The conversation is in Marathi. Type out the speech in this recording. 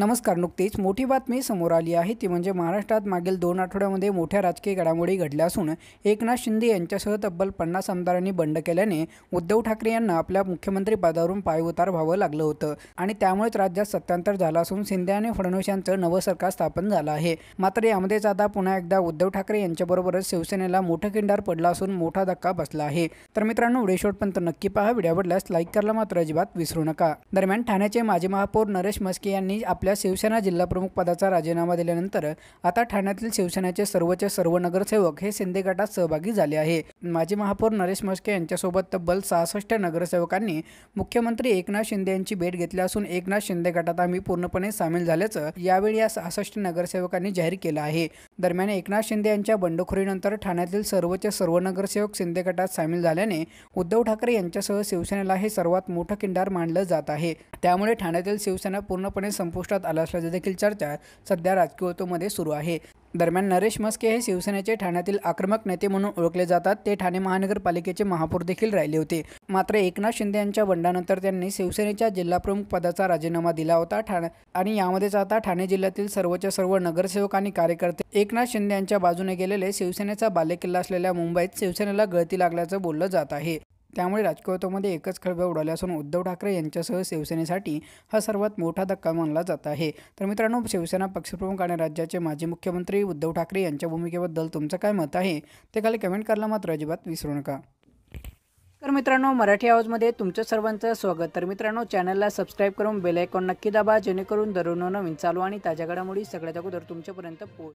नमस्कार नुकतीच मोठी बातमी समोर आली आहे ती म्हणजे महाराष्ट्रात मागील दोन आठवड्यामध्ये मोठ्या राजकीय घडामोडी घडल्या असून एकनाथ शिंदे यांच्यासह तब्बल पन्नास आमदारांनी बंड केल्याने उद्धव ठाकरे यांना आपल्या मुख्यमंत्री पदावरून पायउतार व्हावं लागलं होतं आणि त्यामुळेच राज्यात सत्तांतर झालं असून शिंदे आणि फडणवीस यांचं नवं सरकार स्थापन झालं आहे मात्र यामध्येच आता पुन्हा एकदा उद्धव ठाकरे यांच्याबरोबरच शिवसेनेला मोठं किंडार पडला असून मोठा धक्का बसला आहे तर मित्रांनो व्हिडिओ नक्की पहा व्हिडिओ आवडल्यास लाईक करायला मात्र अजिबात विसरू नका दरम्यान ठाण्याचे माजी महापौर नरेश मस्के यांनी आपल्या शिवसेना जिल्हाप्रमुख पदाचा राजीनामा दिल्यानंतर आता ठाण्यातील शिवसेनेचे सर्वचे सर्व नगरसेवक हे शिंदे गटात सहभागी झाले आहे माजी महापौर नरेश म्हस्के यांच्यासोबत तब्बल सहासष्ट नगरसेवकांनी मुख्यमंत्री एकनाथ शिंदे यांची भेट घेतली असून एकनाथ शिंदे गटात आम्ही पूर्णपणे सामील झाल्याचं यावेळी या सहासष्ट नगरसेवकांनी जाहीर केलं आहे दरम्यान एकनाथ शिंदे यांच्या बंडखोरीनंतर ठाण्यातील सर्वोच्च सर्व नगरसेवक शिंदे गटात सामील झाल्याने उद्धव ठाकरे यांच्यासह शिवसेनेला हे सर्वात मोठं किंडार मानलं जात आहे त्यामुळे ठाण्यातील शिवसेना पूर्णपणे संपुष्टात आला असल्याची देखील चर्चा सध्या राजकीय सुरू आहे दरम्यान नरेश मस्के हे शिवसेनेचे ठाण्यातील आक्रमक नेते म्हणून ओळखले जातात ते ठाणे महानगरपालिकेचे महापौर देखील राहिले होते मात्र एकनाथ शिंदे यांच्या बंडानंतर त्यांनी शिवसेनेच्या जिल्हाप्रमुख पदाचा राजीनामा दिला होता ठाणे आणि यामध्येच आता ठाणे जिल्ह्यातील सर्वच्या सर्व नगरसेवक आणि कार्यकर्ते एकनाथ शिंदे यांच्या बाजूने गेलेले शिवसेनेचा बालेकिल्ला असलेल्या मुंबईत शिवसेनेला गळती लागल्याचं बोललं जात आहे त्यामुळे राजकीयत्वामध्ये एकच खळबळ उडाली असून उद्धव ठाकरे यांच्यासह शिवसेनेसाठी हा सर्वात मोठा धक्का मानला जात आहे तर मित्रांनो शिवसेना पक्षप्रमुख आणि राज्याचे माजी मुख्यमंत्री उद्धव ठाकरे यांच्या भूमिकेबद्दल तुमचं काय मत आहे ते खाली कमेंट करायला मात्र अजिबात विसरू नका तर मित्रांनो मराठी आवाजमध्ये तुमचं सर्वांचं स्वागत तर मित्रांनो चॅनलला सबस्क्राईब करून बेल आयकॉन नक्की दाबा जेणेकरून दररोज नवीन चालू आणि ताज्या घडामोडी सगळ्यात अगोदर तुमच्यापर्यंत पोहोच